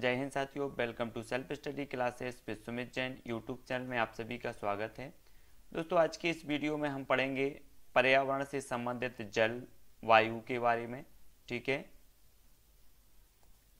जय हिंद साथियों welcome to self study classes with Sumit Jain YouTube channel में आप सभी का स्वागत है दोस्तों आज के इस वीडियो में हम पढ़ेंगे पर्यावरण से संबंधित जल वायु के बारे में ठीक है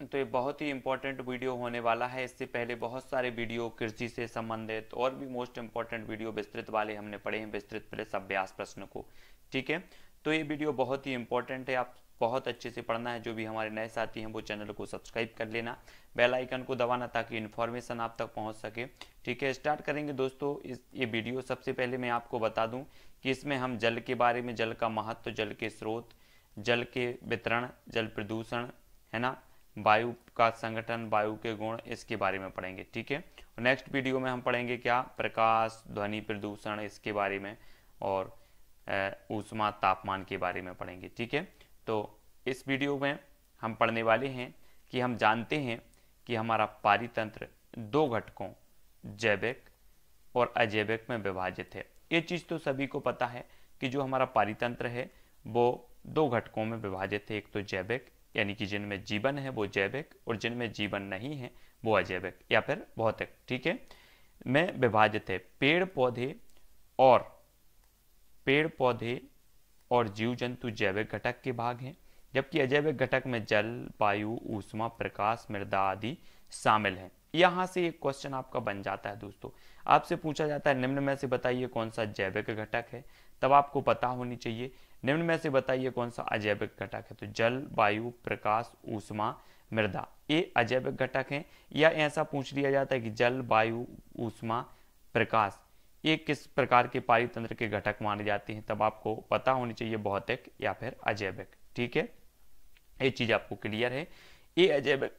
तो ये बहुत ही इम्पोर्टेंट वीडियो होने वाला है इससे पहले बहुत सारे वीडियो कृषि से संबंधित और भी मोस्ट इम्पॉर्टेंट वीडियो विस्तृत वाले हमने पढ़े हैं विस्तृत प्रेस अभ्यास प्रश्न को ठीक है तो ये वीडियो बहुत ही इम्पोर्टेंट है आप बहुत अच्छे से पढ़ना है जो भी हमारे नए साथी हैं वो चैनल को सब्सक्राइब कर लेना बेल आइकन को दबाना ताकि इन्फॉर्मेशन आप तक पहुंच सके ठीक है स्टार्ट करेंगे दोस्तों इस ये वीडियो सबसे पहले मैं आपको बता दूं कि इसमें हम जल के बारे में जल का महत्व जल के स्रोत जल के वितरण जल प्रदूषण है ना वायु का संगठन वायु के गुण इसके बारे में पढ़ेंगे ठीक है नेक्स्ट वीडियो में हम पढ़ेंगे क्या प्रकाश ध्वनि प्रदूषण इसके बारे में और ऊष्मा तापमान के बारे में पढ़ेंगे ठीक है तो इस वीडियो में हम पढ़ने वाले हैं कि हम जानते हैं कि हमारा पारितंत्र दो घटकों जैविक और अजैविक में विभाजित है ये चीज़ तो सभी को पता है कि जो हमारा पारितंत्र है वो दो घटकों में विभाजित है एक तो जैविक यानी कि जिनमें जीवन है वो जैविक और जिनमें जीवन नहीं है वो अजैविक या फिर भौतिक ठीक है में विभाजित है पेड़ पौधे और पेड़ पौधे और जीव जंतु जैविक घटक के भाग हैं जबकि अजैविक घटक में जल वायु ऊष्मा प्रकाश मृदा आदि शामिल हैं यहाँ से एक क्वेश्चन आपका बन जाता है दोस्तों आपसे पूछा जाता है निम्न में से बताइए कौन सा जैविक घटक है तब आपको पता होनी चाहिए निम्न में से बताइए कौन सा अजैविक घटक है तो जल वायु प्रकाश ऊष्मा मृदा ये अजैविक घटक हैं या ऐसा पूछ लिया जाता है कि जल वायु ऊष्मा प्रकाश ये किस प्रकार के पारितंत्र के घटक माने जाते हैं तब आपको पता होनी चाहिए भौतिक या फिर अजैविक ठीक है ये चीज आपको क्लियर है ये अजैविक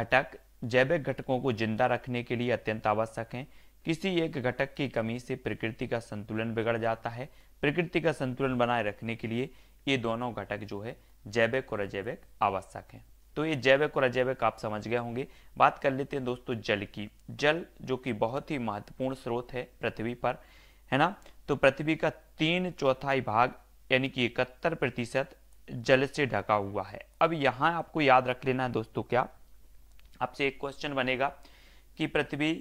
घटक जैविक घटकों को जिंदा रखने के लिए अत्यंत आवश्यक हैं किसी एक घटक की कमी से प्रकृति का संतुलन बिगड़ जाता है प्रकृति का संतुलन बनाए रखने के लिए ये दोनों घटक जो है जैविक और अजैविक आवश्यक हैं तो ये जैविक और अजैविक आप समझ गए होंगे बात कर लेते हैं दोस्तों जल की जल जो कि बहुत ही महत्वपूर्ण स्रोत है पृथ्वी पर है ना तो पृथ्वी का तीन चौथाई भाग यानी कि इकहत्तर प्रतिशत जल से ढका हुआ है अब यहाँ आपको याद रख लेना है दोस्तों क्या आपसे एक क्वेश्चन बनेगा कि पृथ्वी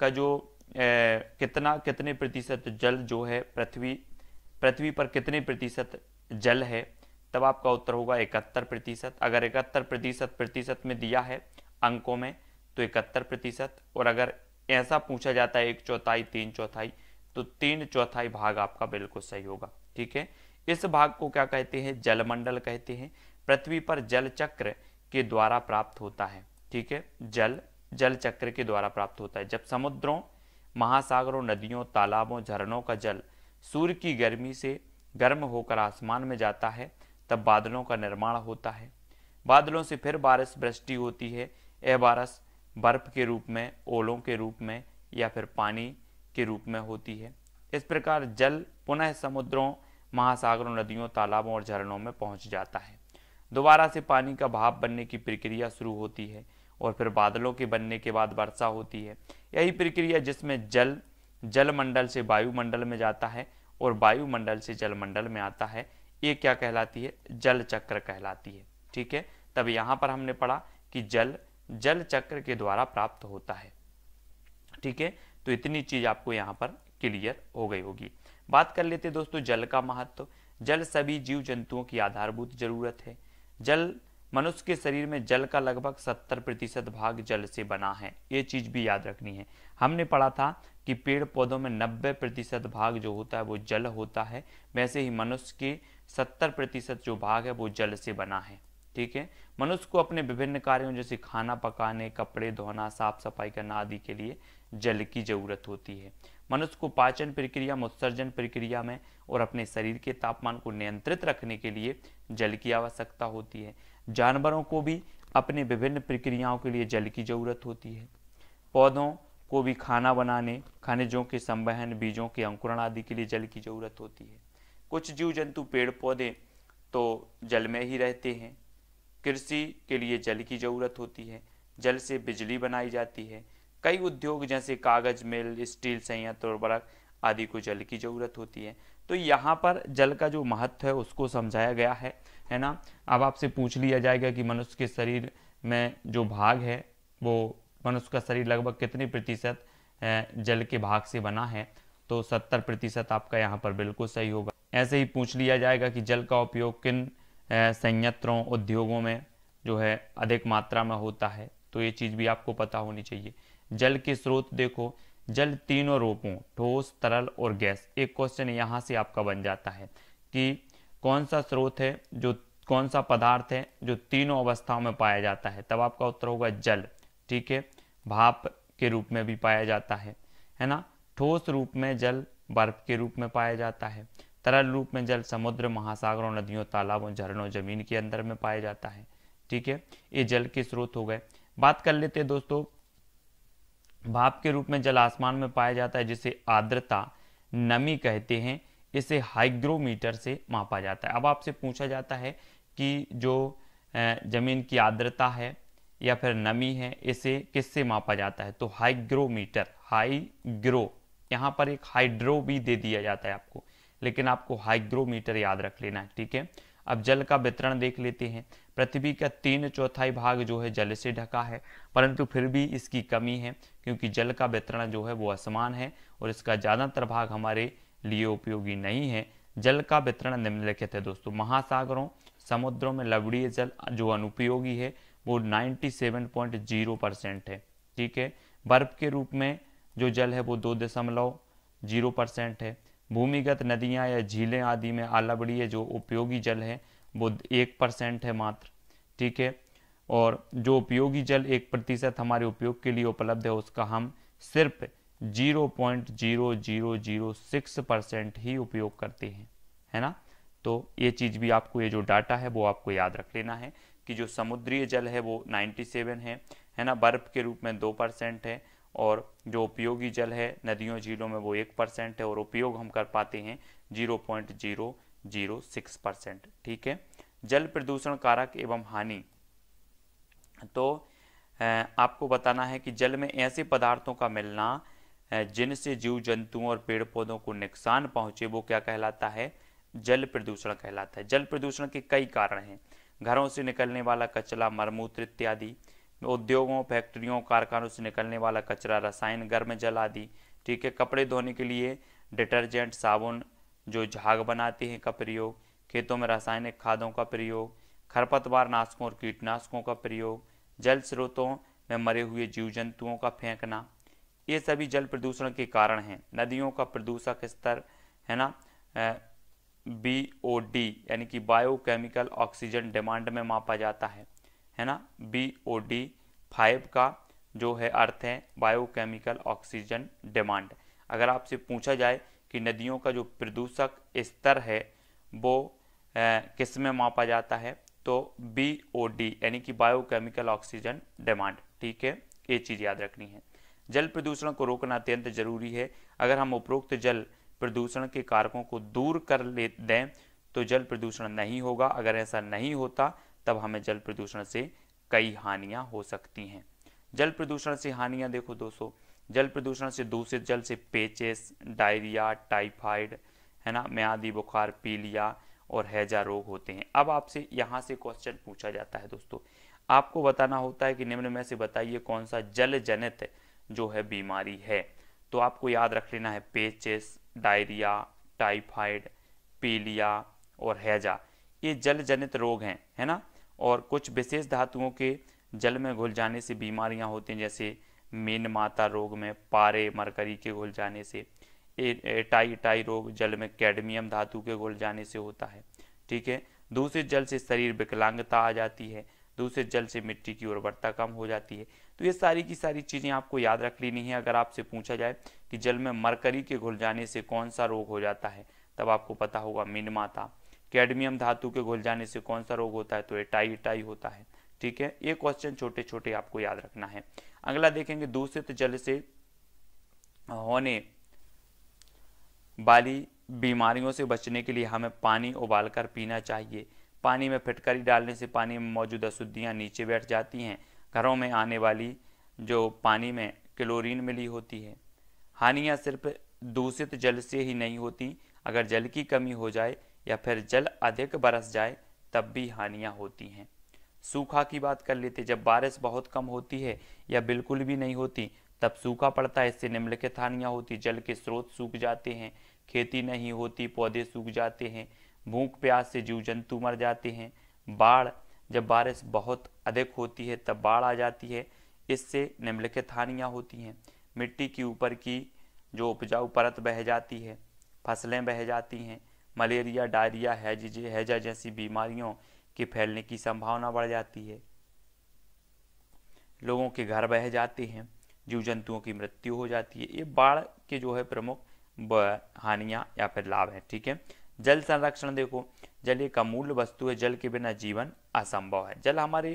का जो ए, कितना कितने प्रतिशत जल जो है पृथ्वी पृथ्वी पर कितने प्रतिशत जल है तब आपका उत्तर होगा इकहत्तर प्रतिशत अगर इकहत्तर प्रतिशत प्रतिशत में दिया है अंकों में तो इकहत्तर प्रतिशत और अगर ऐसा पूछा जाता है एक चौथाई तीन चौथाई तो तीन चौथाई भाग आपका बिल्कुल सही होगा ठीक है इस भाग को क्या कहते हैं जलमंडल कहते हैं पृथ्वी पर जल चक्र के द्वारा प्राप्त होता है ठीक है जल जल चक्र के द्वारा प्राप्त होता है जब समुद्रों महासागरों नदियों तालाबों झरनों का जल सूर्य की गर्मी से गर्म होकर आसमान में जाता है तब बादलों का निर्माण होता है बादलों से फिर बारिश वृष्टि होती है यह बारिश बर्फ के रूप में ओलों के रूप में या फिर पानी के रूप में होती है इस प्रकार जल पुनः समुद्रों महासागरों नदियों तालाबों और झरनों में पहुंच जाता है दोबारा से पानी का भाप बनने की प्रक्रिया शुरू होती है और फिर बादलों के बनने के बाद वर्षा होती है यही प्रक्रिया जिसमें जल जलमंडल से वायुमंडल में जाता है और वायुमंडल से जलमंडल में आता है ये क्या कहलाती है जल चक्र कहलाती है ठीक है तब यहां पर हमने पढ़ा कि जल जल चक्र के द्वारा प्राप्त होता है ठीक है तो इतनी चीज आपको यहाँ पर क्लियर हो गई होगी बात कर लेते दोस्तों जल का महत्व जल सभी जीव जंतुओं की आधारभूत जरूरत है जल मनुष्य के शरीर में जल का लगभग 70 प्रतिशत भाग जल से बना है ये चीज़ भी याद रखनी है हमने पढ़ा था कि पेड़ पौधों में 90 प्रतिशत भाग जो होता है वो जल होता है वैसे ही मनुष्य के 70 प्रतिशत जो भाग है वो जल से बना है ठीक है मनुष्य को अपने विभिन्न कार्यों जैसे खाना पकाने कपड़े धोना साफ सफाई करना आदि के लिए जल की जरूरत होती है मनुष्य को पाचन प्रक्रिया उत्सर्जन प्रक्रिया में और अपने शरीर के तापमान को नियंत्रित रखने के लिए जल की आवश्यकता होती है जानवरों को भी अपने विभिन्न प्रक्रियाओं के लिए जल की जरूरत होती है पौधों को भी खाना बनाने खनिजों के संवहन बीजों के अंकुरण आदि के लिए जल की जरूरत होती है कुछ जीव जंतु पेड़ पौधे तो जल में ही रहते हैं कृषि के लिए जल की जरूरत होती है जल से बिजली बनाई जाती है कई उद्योग जैसे कागज मिल स्टील संयंत्र उर्वरक आदि को जल की जरूरत होती है तो यहाँ पर जल का जो महत्व है उसको समझाया गया है है ना अब आपसे पूछ लिया जाएगा कि मनुष्य के शरीर में जो भाग है वो मनुष्य का शरीर लगभग कितने प्रतिशत जल के भाग से बना है तो 70 प्रतिशत आपका यहाँ पर बिल्कुल सही होगा ऐसे ही पूछ लिया जाएगा कि जल का उपयोग किन संयंत्रों उद्योगों में जो है अधिक मात्रा में होता है तो ये चीज़ भी आपको पता होनी चाहिए जल के स्रोत देखो जल तीनों रूपों ठोस तरल और गैस एक क्वेश्चन यहाँ से आपका बन जाता है कि कौन सा स्रोत है जो कौन सा पदार्थ है जो तीनों अवस्थाओं में पाया जाता है तब आपका उत्तर होगा जल ठीक है भाप के रूप में भी पाया जाता है है ना ठोस रूप में जल बर्फ के रूप में पाया जाता है तरल रूप में जल समुद्र महासागरों नदियों तालाबों झरनों जमीन के अंदर में पाया जाता है ठीक है ये जल के स्रोत हो गए बात कर लेते हैं दोस्तों भाप के रूप में जल आसमान में पाया जाता है जिसे आर्द्रता नमी कहते हैं इसे हाइग्रोमीटर से मापा जाता है अब आपसे पूछा जाता है कि जो ज़मीन की आर्द्रता है या फिर नमी है इसे किससे मापा जाता है तो हाइग्रोमीटर हाइग्रो यहाँ पर एक हाइड्रो भी दे दिया जाता है आपको लेकिन आपको हाइग्रोमीटर याद रख लेना है ठीक है अब जल का वितरण देख लेते हैं पृथ्वी का तीन चौथाई भाग जो है जल से ढका है परंतु फिर भी इसकी कमी है क्योंकि जल का वितरण जो है वो असमान है और इसका ज़्यादातर भाग हमारे लिए उपयोगी नहीं है जल का वितरण निम्नलिखित है दोस्तों महासागरों समुद्रों में लवड़ीय जल जो अनुपयोगी है वो 97.0 परसेंट है ठीक है बर्फ के रूप में जो जल है वो दो दशमलव जीरो परसेंट है भूमिगत नदियां या झीलें आदि में आलवड़ीय जो उपयोगी जल है वो एक परसेंट है मात्र ठीक है और जो उपयोगी जल एक प्रतिशत हमारे उपयोग के लिए उपलब्ध है उसका हम सिर्फ 0.0006 परसेंट ही उपयोग करते हैं है ना तो ये चीज़ भी आपको ये जो डाटा है वो आपको याद रख लेना है कि जो समुद्री जल है वो 97 है है ना बर्फ के रूप में दो परसेंट है और जो उपयोगी जल है नदियों झीलों में वो एक परसेंट है और उपयोग हम कर पाते हैं zero point zero zero six percent ठीक है जल प्रदूषण कारक एवं हानि तो आपको बताना है कि जल में ऐसे पदार्थों का मिलना जिनसे जीव जंतुओं और पेड़ पौधों को नुकसान पहुंचे वो क्या कहलाता है जल प्रदूषण कहलाता है जल प्रदूषण के कई कारण हैं घरों से निकलने वाला कचरा मरमूत्र इत्यादि उद्योगों फैक्ट्रियों कारखानों से निकलने वाला कचरा रसायन गर्म जल आदि ठीक है कपड़े धोने के लिए डिटर्जेंट साबुन जो झाग बनाते हैं का प्रयोग खेतों में रासायनिक खादों का प्रयोग खरपतवार नाशकों और कीटनाशकों का प्रयोग जल स्रोतों में मरे हुए जीव जंतुओं का फेंकना ये सभी जल प्रदूषण के कारण हैं नदियों का प्रदूषक स्तर है ना बी ओ डी यानी कि बायोकेमिकल ऑक्सीजन डिमांड में मापा जाता है है ना बी ओ डी फाइव का जो है अर्थ है बायोकेमिकल ऑक्सीजन डिमांड अगर आपसे पूछा जाए कि नदियों का जो प्रदूषक स्तर है वो किस में मापा जाता है तो बी ओ डी यानी कि बायोकेमिकल ऑक्सीजन डिमांड ठीक है ये चीज़ याद रखनी है जल प्रदूषण को रोकना अत्यंत जरूरी है अगर हम उपरोक्त जल प्रदूषण के कारकों को दूर कर ले दें तो जल प्रदूषण नहीं होगा अगर ऐसा नहीं होता तब हमें जल प्रदूषण से कई हानियां हो सकती हैं जल प्रदूषण से हानियां देखो दोस्तों जल प्रदूषण से दूषित जल से पेचेस डायरिया टाइफाइड है ना म्यादी बुखार पीलिया और हैजा रोग होते हैं अब आपसे यहाँ से क्वेश्चन पूछा जाता है दोस्तों आपको बताना होता है कि निम्न में से बताइए कौन सा जल जनित जो है बीमारी है तो आपको याद रख लेना है पेचेस डायरिया टाइफाइड पीलिया और हैजा ये जल जनित रोग हैं है ना और कुछ विशेष धातुओं के जल में घुल जाने से बीमारियां होती हैं जैसे मीन माता रोग में पारे मरकरी के घुल जाने से एटाई टाई रोग जल में कैडमियम धातु के घुल जाने से होता है ठीक है दूसरे जल से शरीर विकलांगता आ जाती है दूसरे तो जल से मिट्टी की उर्वरता कम हो जाती है तो ये सारी की सारी चीज़ें आपको याद रख लेनी है अगर आपसे पूछा जाए कि जल में मरकरी के घुल जाने से कौन सा रोग हो जाता है तब आपको पता होगा मिनमाता कैडमियम धातु के घुल जाने से कौन सा रोग होता है तो एटाई टाई होता है ठीक है ये क्वेश्चन छोटे छोटे आपको याद रखना है अगला देखेंगे दूषित जल से होने वाली बीमारियों से बचने के लिए हमें पानी उबालकर पीना चाहिए पानी में फिटकरी डालने से पानी में मौजूद अशुद्धियाँ नीचे बैठ जाती हैं घरों में आने वाली जो पानी में क्लोरीन मिली होती है हानियाँ सिर्फ दूषित जल से ही नहीं होती अगर जल की कमी हो जाए या फिर जल अधिक बरस जाए तब भी हानियाँ होती हैं सूखा की बात कर लेते जब बारिश बहुत कम होती है या बिल्कुल भी नहीं होती तब सूखा पड़ता है इससे निम्नलिखित हानियाँ होती जल के स्रोत सूख जाते हैं खेती नहीं होती पौधे सूख जाते हैं भूख प्यास से जीव जंतु मर जाते हैं बाढ़ जब बारिश बहुत अधिक होती है तब बाढ़ आ जाती है इससे निम्नलिखित हानियाँ होती हैं मिट्टी की ऊपर की जो उपजाऊ परत बह जाती है फसलें बह जाती हैं मलेरिया डायरिया हैजे हैजा जैसी बीमारियों के फैलने की संभावना बढ़ जाती है लोगों के घर बह जाते हैं जीव जंतुओं की मृत्यु हो जाती है ये बाढ़ के जो है प्रमुख हानियाँ या फिर लाभ हैं ठीक है जल संरक्षण देखो जल एक अमूल्य वस्तु है जल के बिना जीवन असंभव है जल हमारे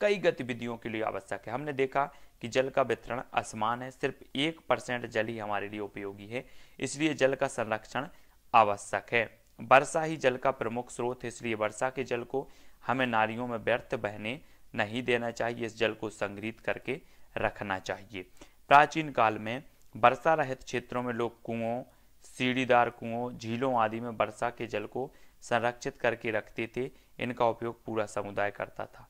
कई गतिविधियों के लिए आवश्यक है हमने देखा कि जल का वितरण असमान है सिर्फ एक परसेंट जल ही हमारे लिए उपयोगी है इसलिए जल का संरक्षण आवश्यक है वर्षा ही जल का प्रमुख स्रोत है इसलिए वर्षा के जल को हमें नालियों में व्यर्थ बहने नहीं देना चाहिए इस जल को संग्रहित करके रखना चाहिए प्राचीन काल में वर्षा रहित क्षेत्रों में लोग कुओं सीढ़ीदार कुओं झीलों आदि में वर्षा के जल को संरक्षित करके रखते थे इनका उपयोग पूरा समुदाय करता था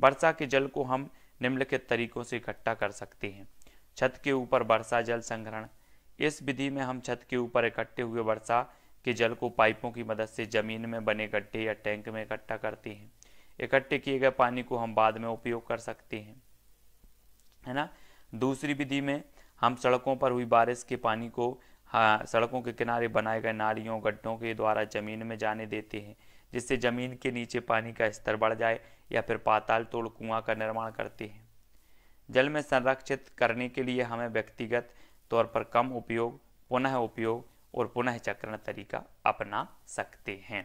वर्षा के जल को हम निम्नलिखित तरीकों से इकट्ठा कर सकते हैं छत के ऊपर वर्षा जल संग्रहण इस विधि में हम छत के ऊपर इकट्ठे हुए वर्षा के जल को पाइपों की मदद से जमीन में बने गड्ढे या टैंक में इकट्ठा करते हैं इकट्ठे किए गए पानी को हम बाद में उपयोग कर सकते हैं है ना दूसरी विधि में हम सड़कों पर हुई बारिश के पानी को हाँ सड़कों के किनारे बनाए गए नालियों गड्ढों के द्वारा जमीन में जाने देते हैं जिससे जमीन के नीचे पानी का स्तर बढ़ जाए या फिर पाताल तोड़ कुआं का निर्माण करते हैं जल में संरक्षित करने के लिए हमें व्यक्तिगत तौर पर कम उपयोग पुनः उपयोग और पुनः चक्रण तरीका अपना सकते हैं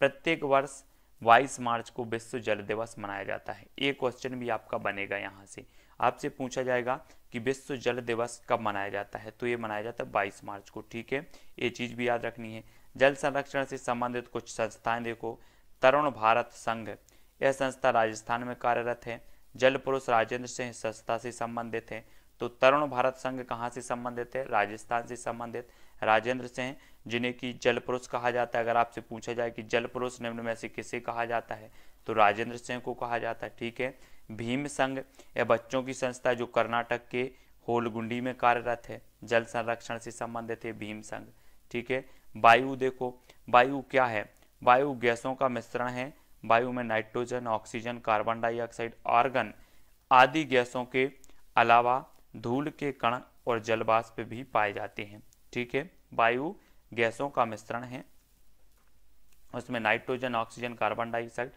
प्रत्येक वर्ष बाईस मार्च को विश्व जल दिवस मनाया जाता है ये क्वेश्चन भी आपका बनेगा यहाँ से आपसे पूछा जाएगा कि विश्व जल दिवस कब मनाया जाता है तो ये मनाया जाता है बाईस मार्च को ठीक है ये चीज़ भी याद रखनी है जल संरक्षण से संबंधित कुछ संस्थाएं देखो तरुण भारत संघ यह संस्था राजस्थान में कार्यरत है जल पुरुष राजेंद्र सिंह संस्था से संबंधित है तो तरुण भारत संघ कहाँ से संबंधित है राजस्थान से संबंधित राजेंद्र सिंह जिन्हें कि जल पुरुष कहा जाता है अगर आपसे पूछा जाए कि जल पुरुष निम्न में से किसे कहा जाता है तो राजेंद्र सिंह को कहा जाता है ठीक है भीम संघ या बच्चों की संस्था जो कर्नाटक के होलगुंडी में कार्यरत है जल संरक्षण से संबंधित है भीम संघ ठीक है वायु देखो वायु क्या है वायु गैसों का मिश्रण है वायु में nitrogen oxygen carbon dioxide argon आदि गैसों के अलावा धूल के कण और जलवाष्प भी पाए जाते हैं ठीक है वायु गैसों का मिश्रण है उसमें nitrogen oxygen carbon dioxide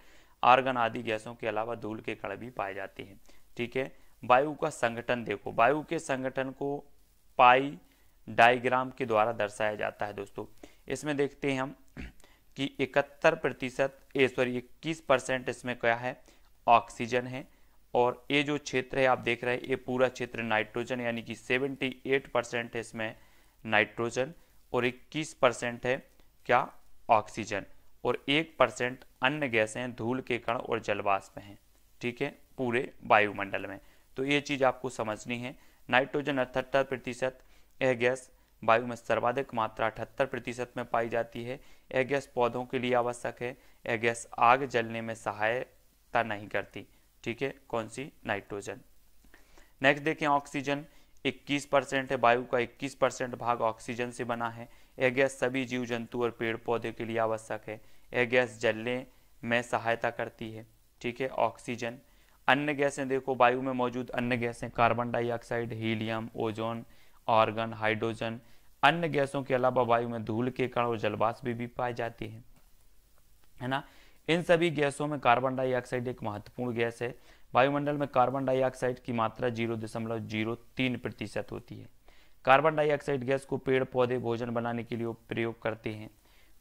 argon आदि गैसों के अलावा धूल के कण भी पाए जाते हैं ठीक है वायु का संगठन देखो वायु के संगठन को पाई डायग्राम के द्वारा दर्शाया जाता है दोस्तों इसमें देखते हैं हम कि इकहत्तर प्रतिशत सॉरी इक्कीस परसेंट इसमें क्या है ऑक्सीजन है और ये जो क्षेत्र है आप देख रहे हैं ये पूरा क्षेत्र नाइट्रोजन यानी कि 78 परसेंट है इसमें नाइट्रोजन और 21 परसेंट है क्या ऑक्सीजन और एक परसेंट अन्य गैसें धूल के कण और जलवाष्प हैं ठीक है पूरे वायुमंडल में तो ये चीज़ आपको समझनी है नाइट्रोजन अठहत्तर प्रतिशत यह गैस वायु में सर्वाधिक मात्रा अठहत्तर प्रतिशत में पाई जाती है यह गैस पौधों के लिए आवश्यक है यह गैस आग जलने में सहायता नहीं करती ठीक है कौन सी नाइट्रोजन नेक्स्ट देखें ऑक्सीजन 21 परसेंट है वायु का 21 परसेंट भाग ऑक्सीजन से बना है यह गैस सभी जीव जंतु और पेड़ पौधे के लिए आवश्यक है यह गैस जलने में सहायता करती है ठीक है ऑक्सीजन अन्य गैसें देखो वायु में मौजूद अन्य गैसें carbon dioxide helium ozone argon hydrogen अन्य गैसों के अलावा वायु में धूल के कण और जलवाष्प भी, भी पाई जाती है है ना इन सभी गैसों में कार्बन डाइऑक्साइड एक महत्वपूर्ण गैस है वायुमंडल में कार्बन डाइऑक्साइड की मात्रा जीरो दशमलव जीरो तीन प्रतिशत होती है कार्बन डाइऑक्साइड गैस को पेड़ पौधे भोजन बनाने के लिए प्रयोग करते हैं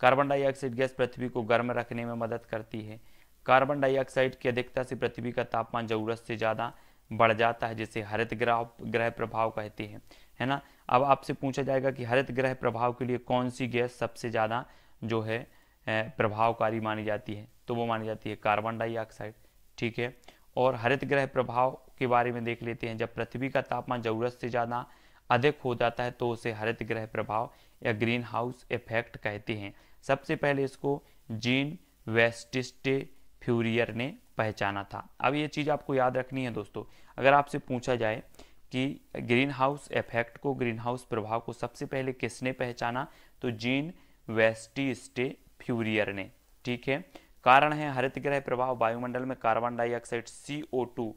कार्बन डाइऑक्साइड गैस पृथ्वी को गर्म रखने में मदद करती है कार्बन डाइऑक्साइड की अधिकता से पृथ्वी का तापमान जरूरत से ज़्यादा बढ़ जाता है जिसे हरित ग्रह ग्रह प्रभाव कहते हैं है ना अब आपसे पूछा जाएगा कि हरित ग्रह प्रभाव के लिए कौन सी गैस सबसे ज़्यादा जो है प्रभावकारी मानी जाती है तो वो मानी जाती है कार्बन डाइऑक्साइड ठीक है और हरित ग्रह प्रभाव के बारे में देख लेते हैं जब पृथ्वी का तापमान ज़रूरत से ज़्यादा अधिक हो जाता है तो उसे हरित ग्रह प्रभाव या ग्रीन हाउस इफेक्ट कहते हैं सबसे पहले इसको जीन वेस्टिस्टे फ्यूरियर ने पहचाना था अब ये चीज़ आपको याद रखनी है दोस्तों अगर आपसे पूछा जाए कि ग्रीन हाउस इफेक्ट को ग्रीन हाउस प्रभाव को सबसे पहले किसने पहचाना तो जीन वेस्टिस्टे फ्यूरियर ने ठीक है कारण है हरित ग्रह प्रभाव वायुमंडल में कार्बन डाइऑक्साइड टू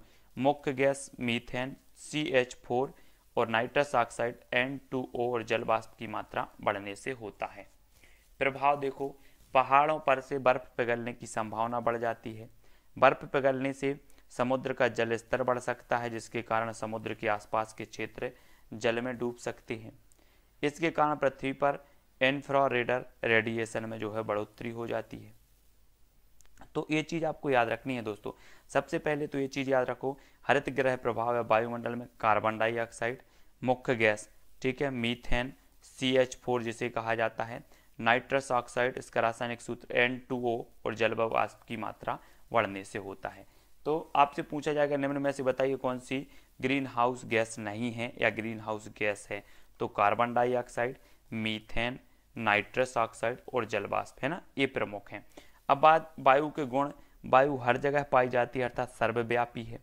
मुख्य गैस मीथेन फोर और नाइट्रस ऑक्साइड ओ और जल वाष्प की मात्रा बढ़ने से होता है प्रभाव देखो पहाड़ों पर से बर्फ पिघलने की संभावना बढ़ जाती है बर्फ पिघलने से समुद्र का जल स्तर बढ़ सकता है जिसके कारण समुद्र के आसपास के क्षेत्र जल में डूब सकते हैं इसके कारण पृथ्वी पर इन्फ्रारेडर रेडिएशन में जो है बढ़ोतरी हो जाती है तो ये चीज़ आपको याद रखनी है दोस्तों सबसे पहले तो ये चीज़ याद रखो हरित ग्रह प्रभाव है वायुमंडल में कार्बन डाइऑक्साइड मुख्य गैस ठीक है मीथेन सी एच फोर जिसे कहा जाता है नाइट्रस ऑक्साइड इसका रासायनिक सूत्र एन और जलवायु की मात्रा बढ़ने से होता है तो आपसे पूछा जाएगा निम्न में से बताइए कौन सी ग्रीन हाउस गैस नहीं है या ग्रीन हाउस गैस है तो carbon dioxide methane nitrous oxide और जलवाष्प है ना ये प्रमुख हैं अब बात वायु के गुण वायु हर जगह पाई जाती है अर्थात सर्वव्यापी है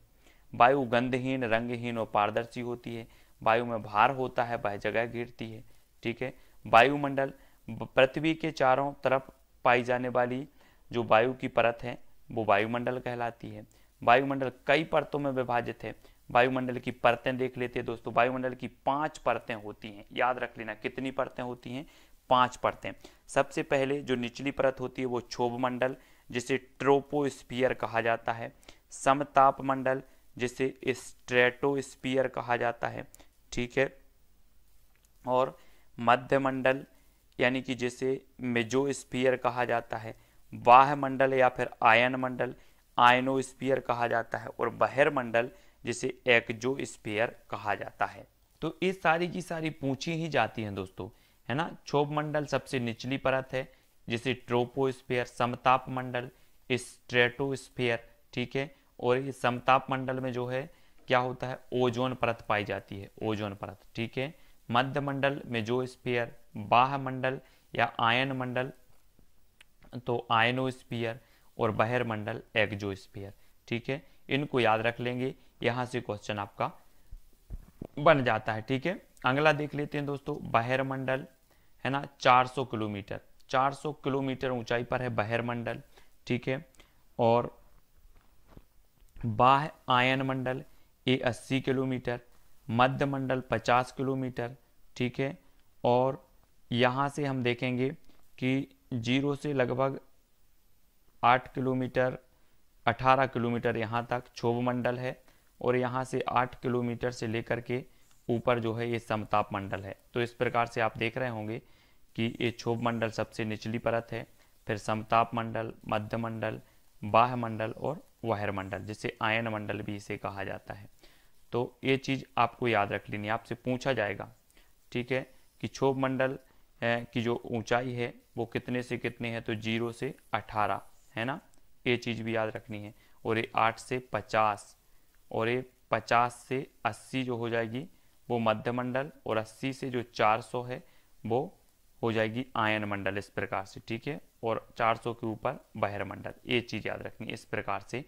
वायु गंधहीन रंगहीन और पारदर्शी होती है वायु में भार होता है वह जगह गिरती है ठीक है वायुमंडल पृथ्वी के चारों तरफ पाई जाने वाली जो वायु की परत है वो वायुमंडल कहलाती है वायुमंडल कई परतों में विभाजित है वायुमंडल की परतें देख लेते हैं दोस्तों वायुमंडल की पांच परतें होती हैं याद रख लेना कितनी परतें होती हैं पांच परतें सबसे पहले जो निचली परत होती है वो क्षोभ मंडल जिसे ट्रोपोस्पियर कहा जाता है समताप मंडल जिसे स्ट्रेटोस्पियर कहा जाता है ठीक है और मध्यमंडल यानी कि जिसे मेजोस्फीयर कहा जाता है वाह मंडल या फिर आयन मंडल आयनोस्फीयर कहा जाता है और बहर मंडल जिसे एक्जोस्फीयर कहा जाता है तो ये सारी की सारी पूछी ही जाती हैं दोस्तों है ना क्षोभ मंडल सबसे निचली परत है जिसे ट्रोपोस्फीयर समताप मंडल स्ट्रेटोस्फीयर ठीक है और ये समताप मंडल में जो है क्या होता है ओजोन परत पाई जाती है ओजोन परत ठीक है मध्य मंडल में जो स्पेयर बाह मंडल या आयन मंडल तो आयनोस्फीयर और बहर मंडल स्पीयर ठीक है इनको याद रख लेंगे यहां से क्वेश्चन आपका बन जाता है ठीक है अगला देख लेते हैं दोस्तों बहर मंडल है ना 400 किलोमीटर 400 किलोमीटर ऊंचाई पर है बहर मंडल ठीक है और बाह आयन मंडल ये 80 किलोमीटर मध्य मंडल 50 किलोमीटर ठीक है और यहाँ से हम देखेंगे कि जीरो से लगभग आठ किलोमीटर अठारह किलोमीटर यहाँ तक क्षोभ मंडल है और यहाँ से आठ किलोमीटर से लेकर के ऊपर जो है ये समताप मंडल है तो इस प्रकार से आप देख रहे होंगे कि ये क्षोभ मंडल सबसे निचली परत है फिर समताप मंडल मध्य मंडल बाह मंडल और वहर मंडल जिसे आयन मंडल भी इसे कहा जाता है तो ये चीज़ आपको याद रख लेनी आपसे पूछा जाएगा ठीक है कि क्षोभ मंडल की जो ऊंचाई है वो कितने से कितने है तो जीरो से अठारह है ना ये चीज़ भी याद रखनी है और ये आठ से पचास और ये पचास से अस्सी जो हो जाएगी वो मध्यमंडल और अस्सी से जो चार सौ है वो हो जाएगी आयन मंडल इस प्रकार से ठीक है और चार सौ के ऊपर बहर मंडल ये चीज़ याद रखनी इस प्रकार से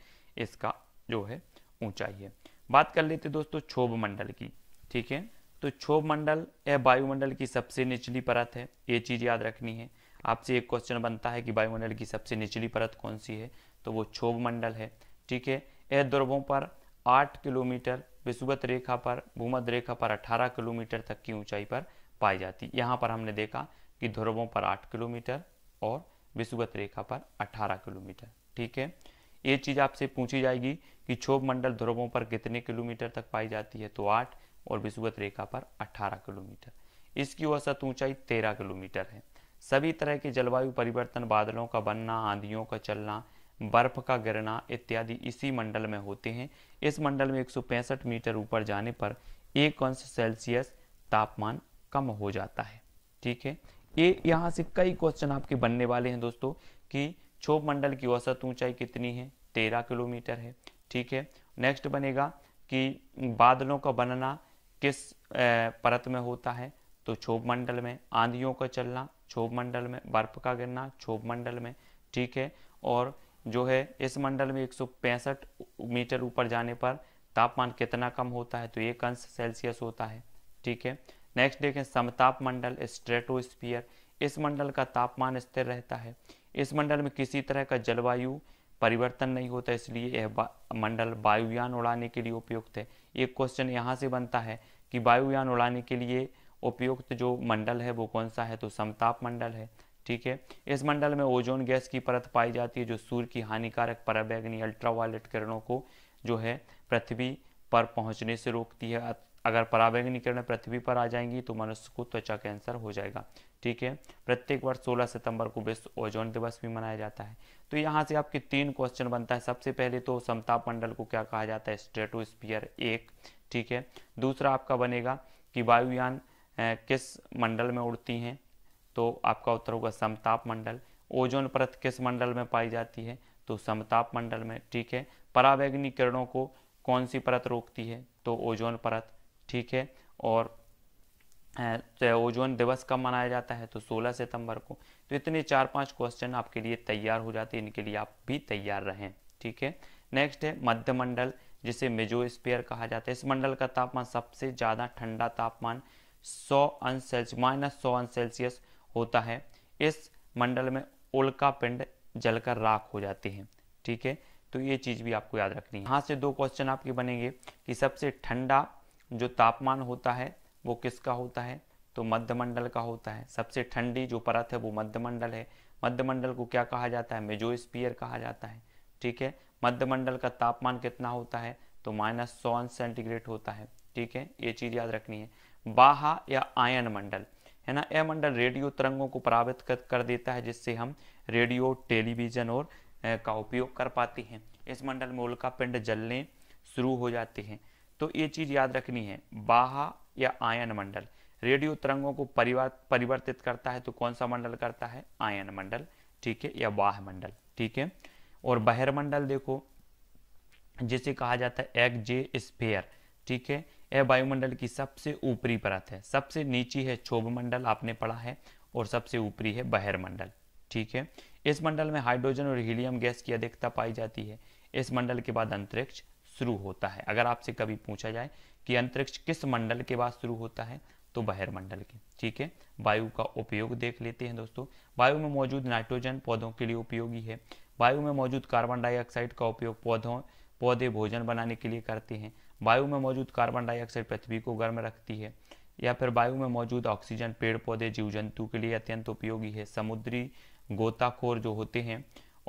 इसका जो है ऊंचाई है बात कर लेते दोस्तों क्षोभ मंडल की ठीक है तो क्षोभ मंडल यह वायुमंडल की सबसे निचली परत है ये चीज़ याद रखनी है आपसे एक क्वेश्चन बनता है कि वायुमंडल की सबसे निचली परत कौन सी है तो वो क्षोभ मंडल है ठीक है यह ध्रुवों पर आठ किलोमीटर विषुवत रेखा पर भूमध रेखा पर अठारह किलोमीटर तक की ऊंचाई पर पाई जाती यहाँ पर हमने देखा कि ध्रुवों पर आठ किलोमीटर और विषुवत रेखा पर अठारह किलोमीटर ठीक है ये चीज़ आपसे पूछी जाएगी कि क्षोभ मंडल ध्रुवों पर कितने किलोमीटर तक पाई जाती है तो आठ और विषुवत रेखा पर 18 किलोमीटर इसकी औसत ऊंचाई 13 किलोमीटर है सभी तरह के जलवायु परिवर्तन बादलों का बनना आंधियों का चलना बर्फ का गिरना इत्यादि इसी मंडल में होते हैं इस मंडल में 165 मीटर ऊपर जाने पर एक अंश सेल्सियस तापमान कम हो जाता है ठीक है ये यहाँ से कई क्वेश्चन आपके बनने वाले हैं दोस्तों कि छोप मंडल की औसत ऊंचाई कितनी है तेरह किलोमीटर है ठीक है नेक्स्ट बनेगा कि बादलों का बनना किस परत में होता है तो क्षोभ मंडल में आंधियों का चलना क्षोभ मंडल में बर्फ का गिरना क्षोभ मंडल में ठीक है और जो है इस मंडल में एक मीटर ऊपर जाने पर तापमान कितना कम होता है तो एक अंश सेल्सियस होता है ठीक है नेक्स्ट देखें समताप मंडल स्ट्रेटोस्पियर इस मंडल का तापमान स्थिर रहता है इस मंडल में किसी तरह का जलवायु परिवर्तन नहीं होता इसलिए यह मंडल वायुयान उड़ाने के लिए उपयुक्त है एक क्वेश्चन यहाँ से बनता है कि वायुयान उड़ाने के लिए उपयुक्त जो मंडल है वो कौन सा है तो समताप मंडल है ठीक है इस मंडल में ओजोन गैस की परत पाई जाती है जो सूर्य की हानिकारक पराबैगनी अल्ट्रावायलेट किरणों को जो है पृथ्वी पर पहुंचने से रोकती है अगर पराबैंगनी किरणें पृथ्वी पर आ जाएंगी तो मनुष्य को त्वचा कैंसर हो जाएगा ठीक है प्रत्येक वर्ष 16 सितंबर को विश्व ओजोन दिवस भी मनाया जाता है तो यहाँ से आपके तीन क्वेश्चन बनता है सबसे पहले तो समताप मंडल को क्या कहा जाता है स्ट्रेटो एक ठीक है दूसरा आपका बनेगा कि वायुयान किस मंडल में उड़ती हैं तो आपका उत्तर होगा समताप मंडल ओजोन परत किस मंडल में पाई जाती है तो समताप मंडल में ठीक है परावैग्नि किरणों को कौन सी परत रोकती है तो ओजोन परत ठीक है और तो ओजोन दिवस कब मनाया जाता है तो 16 सितंबर को तो इतने चार पांच क्वेश्चन आपके लिए तैयार हो जाते हैं इनके लिए आप भी तैयार रहें ठीक है नेक्स्ट है मध्यमंडल जिसे मेजो स्पेयर कहा जाता है इस मंडल का तापमान सबसे ज़्यादा ठंडा तापमान 100 अंश सेल्सियस माइनस सौ अंश सेल्सियस होता है इस मंडल में उल्का पिंड जलकर राख हो जाती है ठीक है तो ये चीज़ भी आपको याद रखनी है यहाँ से दो क्वेश्चन आपके बनेंगे कि सबसे ठंडा जो तापमान होता है वो किसका होता है तो मध्यमंडल का होता है सबसे ठंडी जो परत है वो मध्यमंडल है मध्यमंडल को क्या कहा जाता है मेजोस्पियर कहा जाता है ठीक है मध्यमंडल का तापमान कितना होता है तो माइनस सौ सेंटीग्रेड होता है ठीक है ये चीज़ याद रखनी है बाहा या आयन मंडल है ना यह मंडल रेडियो तरंगों को प्राप्त कर देता है जिससे हम रेडियो टेलीविज़न और का उपयोग कर पाते हैं इस मंडल में उल्का पिंड जलने शुरू हो जाते हैं तो ये चीज़ याद रखनी है बाहा या आयन मंडल रेडियो तरंगों को परिवार परिवर्तित करता है तो कौन सा मंडल करता है आयन मंडल ठीक है या बाह मंडल ठीक है और मंडल देखो जिसे कहा जाता है एग जे स्पेयर ठीक है यह वायुमंडल की सबसे ऊपरी परत है सबसे नीची है क्षोभ मंडल आपने पढ़ा है और सबसे ऊपरी है मंडल ठीक है इस मंडल में हाइड्रोजन और हीलियम गैस की अधिकता पाई जाती है इस मंडल के बाद अंतरिक्ष शुरू होता है अगर आपसे कभी पूछा जाए कि अंतरिक्ष किस मंडल के बाद शुरू होता है तो बहिर्मंडल के ठीक है वायु का उपयोग देख लेते हैं दोस्तों वायु में मौजूद नाइट्रोजन पौधों के लिए उपयोगी है वायु में मौजूद कार्बन डाइऑक्साइड का उपयोग पौधों पौधे भोजन बनाने के लिए करते हैं वायु में मौजूद कार्बन डाइऑक्साइड पृथ्वी को गर्म रखती है या फिर वायु में मौजूद ऑक्सीजन पेड़ पौधे जीव जंतु के लिए अत्यंत उपयोगी है समुद्री गोताखोर जो होते हैं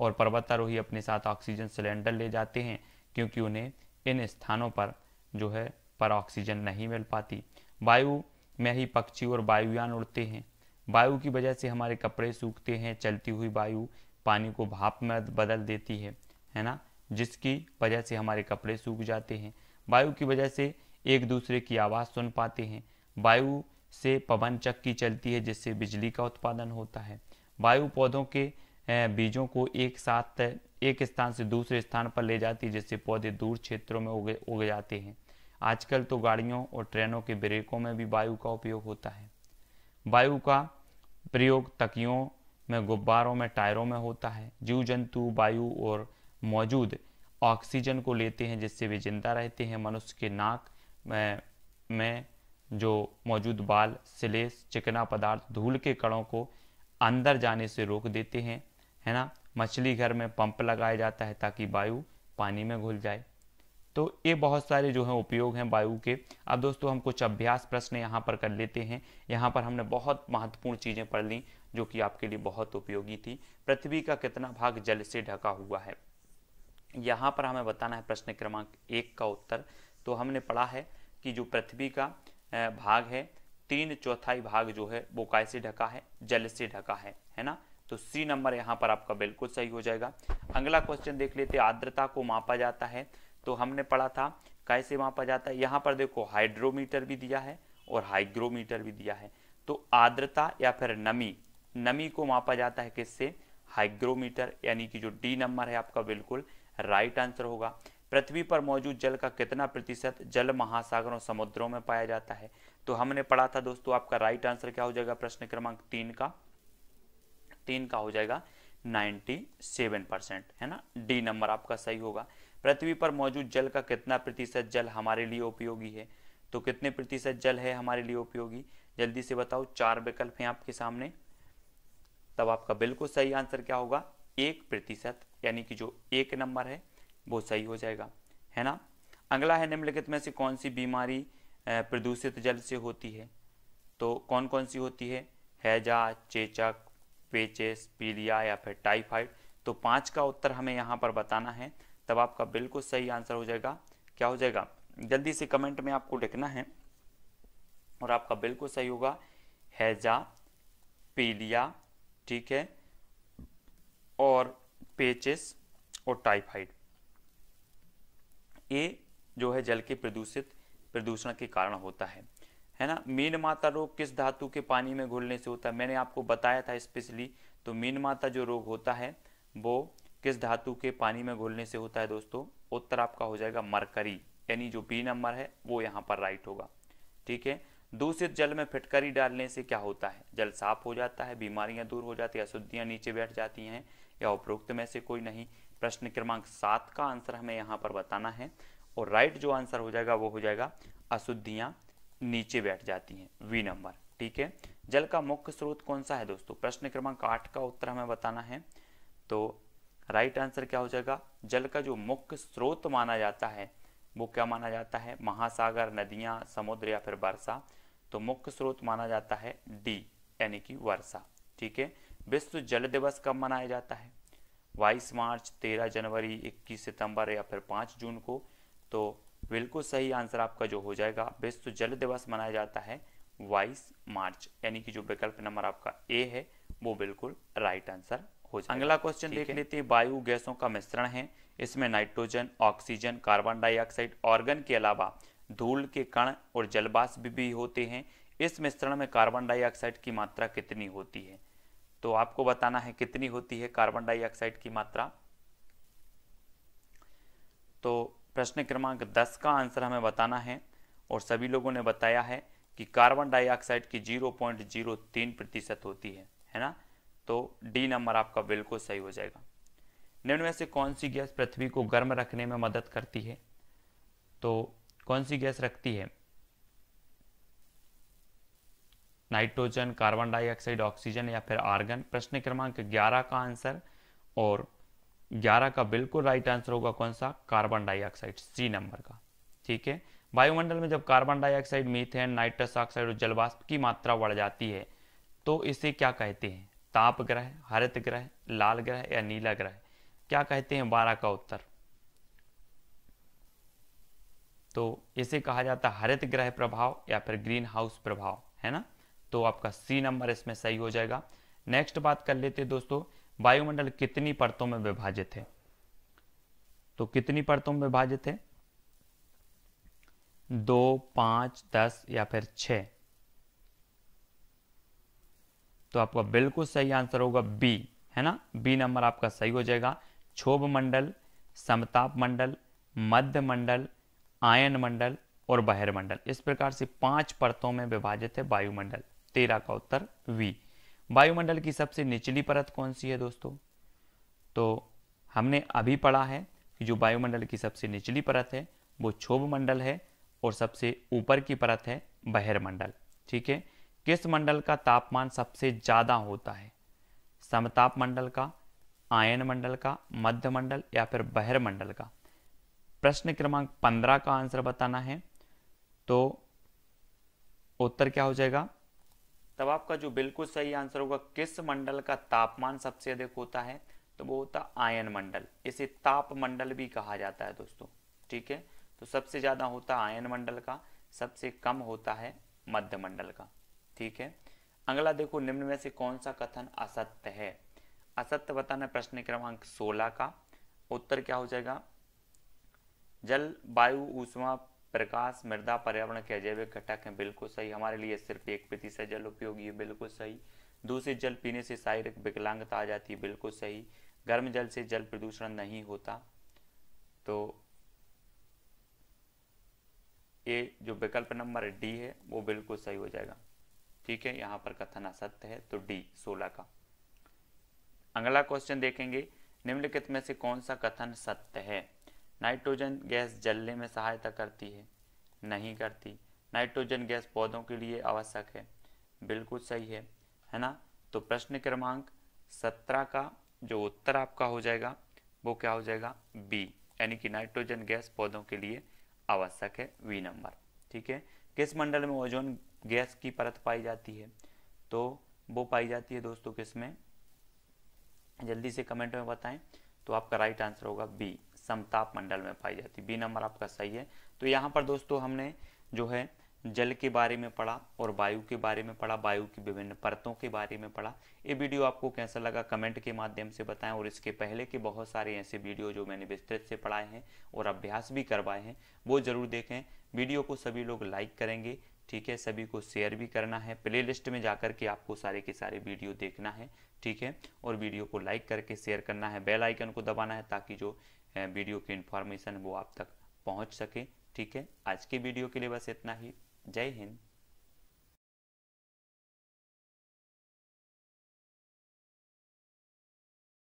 और पर्वतारोही अपने साथ ऑक्सीजन सिलेंडर ले जाते हैं क्योंकि उन्हें इन स्थानों पर जो है पर ऑक्सीजन नहीं मिल पाती वायु में ही पक्षी और वायुयान उड़ते हैं वायु की वजह से हमारे कपड़े सूखते हैं चलती हुई वायु पानी को भाप में बदल देती है है ना जिसकी वजह से हमारे कपड़े सूख जाते हैं वायु की वजह से एक दूसरे की आवाज़ सुन पाते हैं वायु से पवन चक्की चलती है जिससे बिजली का उत्पादन होता है वायु पौधों के बीजों को एक साथ एक स्थान से दूसरे स्थान पर ले जाती है जिससे पौधे दूर क्षेत्रों में उग उग जाते हैं आजकल तो गाड़ियों और ट्रेनों के ब्रेकों में भी वायु का उपयोग होता है वायु का प्रयोग तकियों में गुब्बारों में टायरों में होता है जीव जंतु वायु और मौजूद ऑक्सीजन को लेते हैं जिससे वे जिंदा रहते हैं मनुष्य के नाक में, में जो मौजूद बाल सिलेस चिकना पदार्थ धूल के कणों को अंदर जाने से रोक देते हैं है ना मछली घर में पंप लगाया जाता है ताकि वायु पानी में घुल जाए तो ये बहुत सारे जो हैं उपयोग हैं वायु के अब दोस्तों हम कुछ अभ्यास प्रश्न यहाँ पर कर लेते हैं यहाँ पर हमने बहुत महत्वपूर्ण चीज़ें पढ़ ली जो कि आपके लिए बहुत उपयोगी थी पृथ्वी का कितना भाग जल से ढका हुआ है यहाँ पर हमें बताना है प्रश्न क्रमांक एक का उत्तर तो हमने पढ़ा है कि जो पृथ्वी का भाग है तीन चौथाई भाग जो है वो कैसे ढका है जल से ढका है है ना तो सी नंबर यहाँ पर आपका बिल्कुल सही हो जाएगा अगला क्वेश्चन देख लेते आर्द्रता को मापा जाता है तो हमने पढ़ा था कैसे मापा जाता है यहाँ पर देखो हाइड्रोमीटर भी दिया है और हाइग्रोमीटर भी दिया है तो आर्द्रता या फिर नमी नमी को मापा जाता है किससे हाइग्रोमीटर यानी कि जो डी नंबर है आपका बिल्कुल राइट आंसर होगा पृथ्वी पर मौजूद जल का कितना प्रतिशत जल महासागरों समुद्रों में पाया जाता है तो हमने पढ़ा था दोस्तों आपका राइट आंसर क्या हो जाएगा प्रश्न क्रमांक तीन का तीन का हो जाएगा 97 परसेंट है ना डी नंबर आपका सही होगा पृथ्वी पर मौजूद जल का कितना प्रतिशत जल हमारे लिए उपयोगी है तो कितने प्रतिशत जल है हमारे लिए उपयोगी जल्दी से बताओ चार विकल्प हैं आपके सामने तब आपका बिल्कुल सही आंसर क्या होगा एक प्रतिशत यानी कि जो एक नंबर है वो सही हो जाएगा है ना अगला है निम्नलिखित में से कौन सी बीमारी प्रदूषित जल से होती है तो कौन कौन सी होती है हैजा चेचक पेचेस पीलिया या फिर टाइफाइड तो पाँच का उत्तर हमें यहाँ पर बताना है तब आपका बिल्कुल सही आंसर हो जाएगा क्या हो जाएगा जल्दी से कमेंट में आपको लिखना है और आपका बिल्कुल सही होगा हैजा पीलिया ठीक है और पेचेस और टाइफाइड ये जो है जल के प्रदूषित प्रदूषण के कारण होता है है ना मीन माता रोग किस धातु के पानी में घुलने से होता है मैंने आपको बताया था स्पेशली तो मीन माता जो रोग होता है वो किस धातु के पानी में घुलने से होता है दोस्तों उत्तर आपका हो जाएगा मरकरी यानी जो बी नंबर है वो यहाँ पर राइट होगा ठीक है दूषित जल में फिटकरी डालने से क्या होता है जल साफ हो जाता है बीमारियां दूर हो जाती है अशुद्धियां नीचे बैठ जाती हैं या उपरोक्त में से कोई नहीं प्रश्न क्रमांक सात का आंसर हमें यहाँ पर बताना है और राइट जो आंसर हो जाएगा वो हो जाएगा अशुद्धियां नीचे बैठ जाती हैं वी नंबर ठीक है जल का मुख्य स्रोत कौन सा है दोस्तों प्रश्न क्रमांक आठ का उत्तर हमें बताना है तो राइट आंसर क्या हो जाएगा जल का जो मुख्य स्रोत माना जाता है वो क्या माना जाता है महासागर नदियां समुद्र या फिर वर्षा तो मुख्य स्रोत माना जाता है डी यानी कि वर्षा ठीक है विश्व जल दिवस कब मनाया जाता है बाईस मार्च तेरह जनवरी इक्कीस सितंबर या फिर पांच जून को तो बिल्कुल सही आंसर आपका जो हो जाएगा विश्व तो जल दिवस मनाया जाता है वाइस मार्च यानी कि जो विकल्प नंबर आपका ए है वो बिल्कुल राइट आंसर हो जाएगा अगला क्वेश्चन देख लेते हैं वायु गैसों का मिश्रण है इसमें nitrogen oxygen carbon dioxide argon के अलावा धूल के कण और जलवाष्प भी, भी होते हैं इस मिश्रण में कार्बन डाइऑक्साइड की मात्रा कितनी होती है तो आपको बताना है कितनी होती है कार्बन डाइऑक्साइड की मात्रा तो प्रश्न क्रमांक 10 का आंसर हमें बताना है और सभी लोगों ने बताया है कि कार्बन डाइऑक्साइड की 0.03 प्रतिशत होती है है ना तो डी नंबर आपका बिल्कुल सही हो जाएगा निम्न में से कौन सी गैस पृथ्वी को गर्म रखने में मदद करती है तो कौन सी गैस रखती है नाइट्रोजन कार्बन डाइऑक्साइड ऑक्सीजन या फिर आर्गन प्रश्न क्रमांक 11 का आंसर और 11 का बिल्कुल राइट आंसर होगा कौन सा कार्बन डाइऑक्साइड सी नंबर का ठीक है वायुमंडल में जब carbon dioxide methane nitrous oxide और जलवाष्प की मात्रा बढ़ जाती है तो इसे क्या कहते हैं ताप ग्रह हरित ग्रह लाल ग्रह या नीला ग्रह क्या कहते हैं बारह का उत्तर तो इसे कहा जाता है हरित ग्रह प्रभाव या फिर ग्रीन हाउस प्रभाव है ना तो आपका सी नंबर इसमें सही हो जाएगा नेक्स्ट बात कर लेते दोस्तों वायुमंडल कितनी परतों में विभाजित है तो कितनी परतों में विभाजित है दो पांच दस या फिर छ तो आपका बिल्कुल सही आंसर होगा बी है ना बी नंबर आपका सही हो जाएगा क्षोभ मंडल समताप मंडल मध्य मंडल आयन मंडल और बहिर्मंडल इस प्रकार से पांच परतों में विभाजित है वायुमंडल तेरह का उत्तर वी वायुमंडल की सबसे निचली परत कौन सी है दोस्तों तो हमने अभी पढ़ा है कि जो वायुमंडल की सबसे निचली परत है वो क्षोभ मंडल है और सबसे ऊपर की परत है मंडल ठीक है किस मंडल का तापमान सबसे ज़्यादा होता है समताप मंडल का आयन मंडल का मध्य मंडल या फिर मंडल का प्रश्न क्रमांक पंद्रह का आंसर बताना है तो उत्तर क्या हो जाएगा तब आपका जो बिल्कुल सही आंसर होगा किस मंडल का तापमान सबसे अधिक होता है तो वो होता है आयन मंडल इसे ताप मंडल भी कहा जाता है दोस्तों ठीक है तो सबसे ज़्यादा होता है आयन मंडल का सबसे कम होता है मध्य मंडल का ठीक है अगला देखो निम्न में से कौन सा कथन असत्य है असत्य बताना प्रश्न क्रमांक 16 का उत्तर क्या हो जाएगा जल वायु ऊष्मा प्रकाश मृदा पर्यावरण के अजैविक घटक हैं बिल्कुल सही हमारे लिए सिर्फ एक प्रतिशत जल उपयोगी है बिल्कुल सही दूषित जल पीने से शारीरिक विकलांगता आ जाती है बिल्कुल सही गर्म जल से जल प्रदूषण नहीं होता तो ये जो विकल्प नंबर डी है वो बिल्कुल सही हो जाएगा ठीक है यहाँ पर कथन असत्य है तो डी सोलह का अगला क्वेश्चन देखेंगे निम्नलिखित में से कौन सा कथन सत्य है नाइट्रोजन गैस जलने में सहायता करती है नहीं करती नाइट्रोजन गैस पौधों के लिए आवश्यक है बिल्कुल सही है है ना तो प्रश्न क्रमांक सत्रह का जो उत्तर आपका हो जाएगा वो क्या हो जाएगा बी यानी कि नाइट्रोजन गैस पौधों के लिए आवश्यक है वी नंबर ठीक है किस मंडल में ओजोन गैस की परत पाई जाती है तो वो पाई जाती है दोस्तों किस में जल्दी से कमेंट में बताएं तो आपका राइट आंसर होगा बी समताप मंडल में पाई जाती बी नंबर आपका सही है तो यहाँ पर दोस्तों हमने जो है जल के बारे में पढ़ा और वायु के बारे में पढ़ा वायु की विभिन्न परतों के बारे में पढ़ा ये वीडियो आपको कैसा लगा कमेंट के माध्यम से बताएं और इसके पहले के बहुत सारे ऐसे वीडियो जो मैंने विस्तृत से पढ़ाए हैं और अभ्यास भी करवाए हैं वो ज़रूर देखें वीडियो को सभी लोग लाइक करेंगे ठीक है सभी को शेयर भी करना है प्ले में जाकर के आपको सारे के सारे वीडियो देखना है ठीक है और वीडियो को लाइक करके शेयर करना है बेल आइकन को दबाना है ताकि जो वीडियो की इन्फॉर्मेशन वो आप तक पहुंच सके ठीक है आज के वीडियो के लिए बस इतना ही जय हिंद